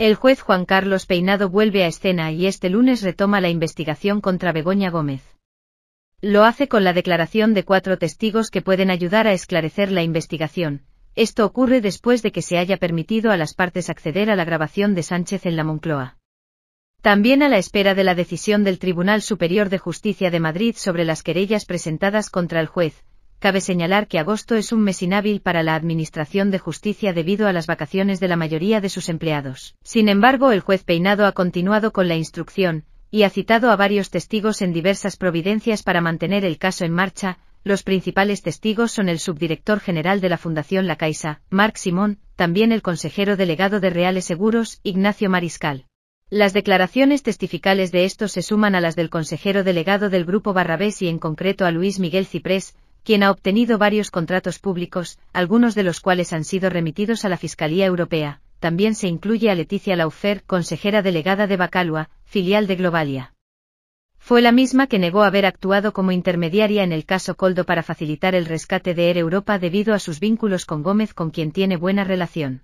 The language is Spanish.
El juez Juan Carlos Peinado vuelve a escena y este lunes retoma la investigación contra Begoña Gómez. Lo hace con la declaración de cuatro testigos que pueden ayudar a esclarecer la investigación. Esto ocurre después de que se haya permitido a las partes acceder a la grabación de Sánchez en la Moncloa. También a la espera de la decisión del Tribunal Superior de Justicia de Madrid sobre las querellas presentadas contra el juez, Cabe señalar que agosto es un mes inhábil para la Administración de Justicia debido a las vacaciones de la mayoría de sus empleados. Sin embargo, el juez Peinado ha continuado con la instrucción, y ha citado a varios testigos en diversas providencias para mantener el caso en marcha, los principales testigos son el subdirector general de la Fundación La Caixa, Marc Simón, también el consejero delegado de Reales Seguros, Ignacio Mariscal. Las declaraciones testificales de estos se suman a las del consejero delegado del Grupo Barrabés y en concreto a Luis Miguel Ciprés, quien ha obtenido varios contratos públicos, algunos de los cuales han sido remitidos a la Fiscalía Europea. También se incluye a Leticia Laufer, consejera delegada de Bacalua, filial de Globalia. Fue la misma que negó haber actuado como intermediaria en el caso Coldo para facilitar el rescate de Air Europa debido a sus vínculos con Gómez con quien tiene buena relación.